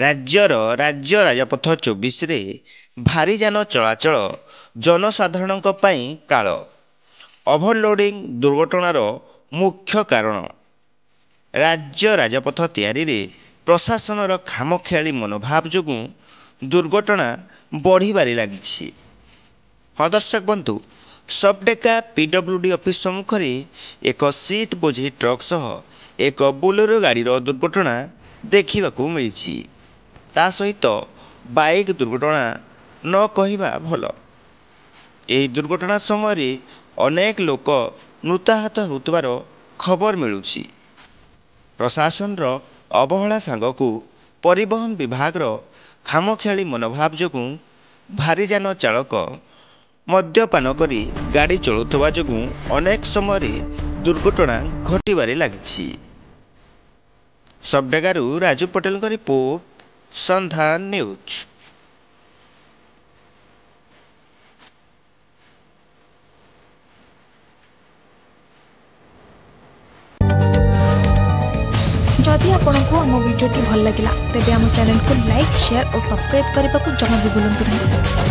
ରାଜ୍ୟର ରାଜ୍ୟ ରାଜପଥ ଚବିଶରେ ଭାରିଯାନ ଚଳାଚଳ ଜନସାଧାରଣଙ୍କ ପାଇଁ କାଳ ଓଭରଲୋଡ଼ିଂ ଦୁର୍ଘଟଣାର ମୁଖ୍ୟ କାରଣ ରାଜ୍ୟ ରାଜପଥ ତିଆରିରେ ପ୍ରଶାସନର ଖାମଖିଆଳି ମନୋଭାବ ଯୋଗୁଁ ଦୁର୍ଘଟଣା ବଢ଼ିବାରେ ଲାଗିଛି ହଁ ଦର୍ଶକ ବନ୍ଧୁ ସବ୍ଡେକା ଡି ଅଫିସ୍ ସମ୍ମୁଖରେ ଏକ ସିଟ୍ ବୋଝେଇ ଟ୍ରକ୍ ସହ ଏକ ବୋଲେରୋ ଗାଡ଼ିର ଦୁର୍ଘଟଣା ଦେଖିବାକୁ ମିଳିଛି ତା ସହିତ ବାଇକ୍ ଦୁର୍ଘଟଣା ନ କହିବା ଭଲ ଏହି ଦୁର୍ଘଟଣା ସମୟରେ ଅନେକ ଲୋକ ମୃତାହତ ହେଉଥିବାର ଖବର ମିଳୁଛି ପ୍ରଶାସନର ଅବହେଳା ସାଙ୍ଗକୁ ପରିବହନ ବିଭାଗର ଖାମଖିଆଳି ମନୋଭାବ ଯୋଗୁଁ ଭାରିଯାନ ଚାଳକ ମଦ୍ୟପାନ କରି ଗାଡ଼ି ଚଳୁଥିବା ଯୋଗୁଁ ଅନେକ ସମୟରେ ଦୁର୍ଘଟଣା ଘଟିବାରେ ଲାଗିଛି ସବ୍ଡେଗାରୁ ରାଜୁ ପଟେଲଙ୍କ ରିପୋର୍ଟ संधा न्यूज जदि आपंक आम भिडी भल लगा तेब चेल को लाइक सेयार और सब्सक्राइब करने को जमा भी बुलां नहीं